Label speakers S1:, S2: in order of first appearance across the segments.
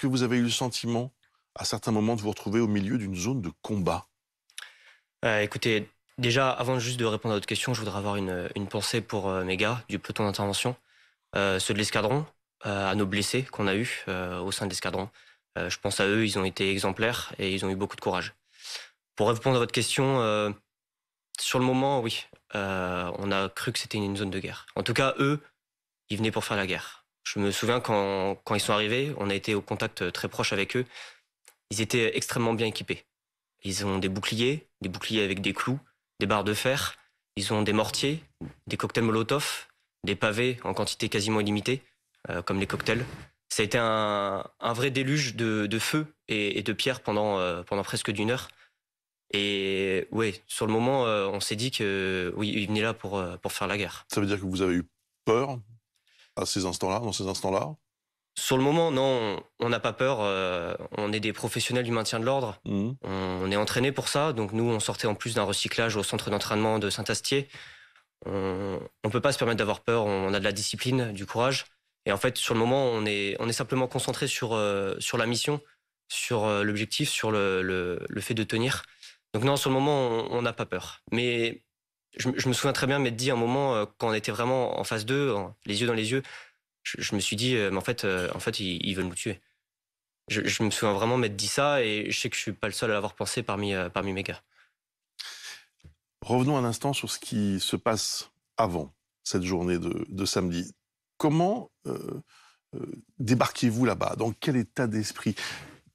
S1: Est-ce que vous avez eu le sentiment, à certains moments, de vous retrouver au milieu d'une zone de combat euh, Écoutez, déjà, avant juste de répondre à votre question, je voudrais avoir une, une pensée pour euh, mes gars du peloton d'intervention, euh, ceux de l'escadron, à nos blessés qu'on a eus au sein de l'escadron. je pense à eux, ils ont été exemplaires et ils ont eu beaucoup de courage. Pour répondre à votre question, sur le moment, oui, on a cru que c'était une zone de guerre. En tout cas, eux, ils venaient pour faire la guerre. Je me souviens quand, ils sont arrivés, on a été au contact euh, très proche avec eux. Ils étaient extrêmement bien équipés. Ils ont des boucliers, des boucliers avec des clous, des barres de fer, ils ont des mortiers, des cocktails Molotov, des pavés en quantité quasiment illimitée, euh, comme les cocktails. Ça a été un, vrai déluge de, feu et, de pierres pendant, euh, pendant presque d'une heure. Et oui, sur le moment, on s'est dit que oui, ils venaient là pour, pour faire la guerre. Ça veut dire que vous avez eu peur à ces instants-là, dans ces instants-là sur le moment, non, on n'a pas peur. Euh, on est des professionnels du maintien de l'ordre. Mmh. On, est entraîné pour ça. Donc nous, on sortait en plus d'un recyclage au centre d'entraînement de Saint-Astier. On ne peut pas se permettre d'avoir peur. On a de la discipline, du courage. Et en fait, sur le moment, on est, on est simplement concentré sur, euh, sur la mission, sur euh, l'objectif, sur le, le, fait de tenir. Donc non, sur le moment, on n'a pas peur. Mais je, me souviens très bien m'être dit un moment, euh, quand on était vraiment en face d'eux, les yeux dans les yeux, je, me suis dit, euh, mais en fait, euh, en fait ils, veulent nous tuer. Je, me souviens vraiment m'être dit ça et je sais que je suis pas le seul à l'avoir pensé parmi, parmi mes gars. Revenons un instant sur ce qui se passe avant cette journée de, samedi. Comment débarquez-vous là-bas Dans quel état d'esprit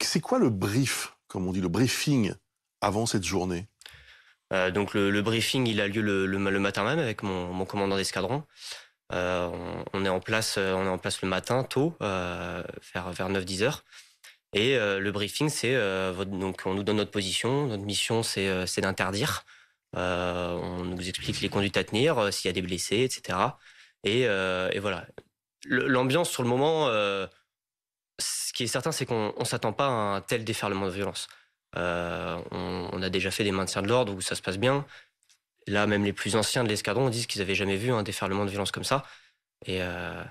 S1: C'est quoi le brief, comme on dit, le briefing avant cette journée euh, donc le, briefing, il a lieu le, matin même avec mon, commandant d'escadron. Euh, on, est en place, euh, on est en place le matin tôt, vers, 9-10 heures. Et le briefing, c'est donc on nous donne notre position. Notre mission, c'est d'interdire. on nous explique les conduites à tenir, s'il y a des blessés, etc. Et, et voilà. L'ambiance sur le moment, ce qui est certain, c'est qu'on ne s'attend pas à un tel déferlement de violence. Euh, on, a déjà fait des maintiens de l'ordre où ça se passe bien. Là, même les plus anciens de l'escadron disent qu'ils n'avaient jamais vu un déferlement de violence comme ça. Et, ça, euh,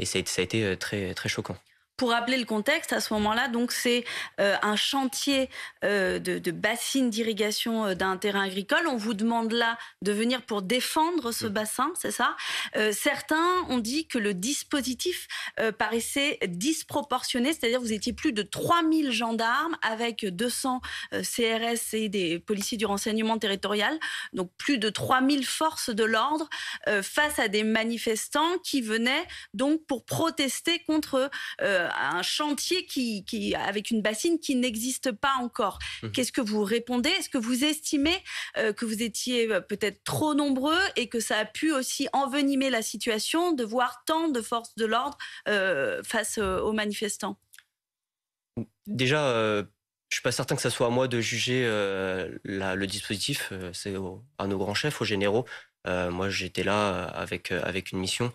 S1: a ça, a été euh, très, très choquant.
S2: Pour rappeler le contexte, à ce moment-là, donc c'est euh, un chantier euh, de, de bassines d'irrigation euh, d'un terrain agricole. On vous demande là de venir pour défendre ce mmh. bassin, c'est ça Certains ont dit que le dispositif paraissait disproportionné, c'est-à-dire vous étiez plus de 3000 gendarmes avec 200 CRS et des policiers du renseignement territorial, donc plus de 3000 forces de l'ordre face à des manifestants qui venaient donc pour protester contre euh, un chantier qui, avec une bassine qui n'existe pas encore. Mhm. Qu'est-ce que vous répondez Est-ce que vous estimez euh, que vous étiez euh, peut-être trop nombreux et que ça a pu aussi envenimer la situation de voir tant de forces de l'ordre face aux manifestants
S1: Déjà, je ne suis pas certain que ce soit à moi de juger le dispositif. C'est à nos grands chefs, aux généraux. moi, j'étais là avec, avec une mission.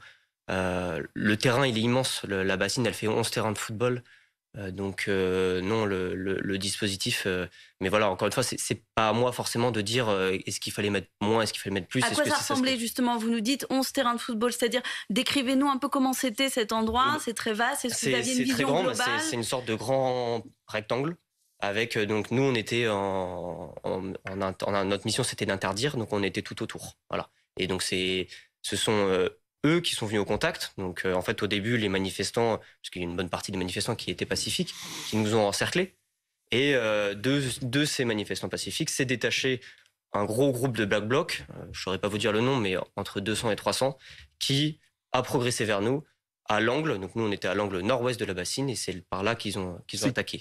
S1: Euh, le terrain, il est immense. la bassine, elle fait 11 terrains de football. Euh, donc euh, non, le, dispositif. mais voilà, encore une fois, c'est pas à moi forcément de dire est-ce qu'il fallait mettre moins, est-ce qu'il fallait mettre plus. À quoi ça ressemblait
S2: justement Vous nous dites 11 terrains de football, c'est-à-dire décrivez-nous un peu comment c'était cet endroit. C'est très vaste. Est-ce que vous aviez une vision C'est
S1: une sorte de grand rectangle avec donc nous on était en, notre mission c'était d'interdire donc on était tout autour voilà et donc c'est ce sont eux qui sont venus au contact. Donc, euh, en fait, au début, les manifestants, parce qu'il y a une bonne partie des manifestants qui étaient pacifiques, qui nous ont encerclés. Et euh, de, ces manifestants pacifiques s'est détaché un gros groupe de Black Bloc, euh, je ne saurais pas vous dire le nom, mais entre 200 et 300, qui a progressé vers nous à l'angle. Donc, nous, on était à l'angle nord-ouest de la bassine et c'est par là qu'ils ont, qu'ils ont attaqué.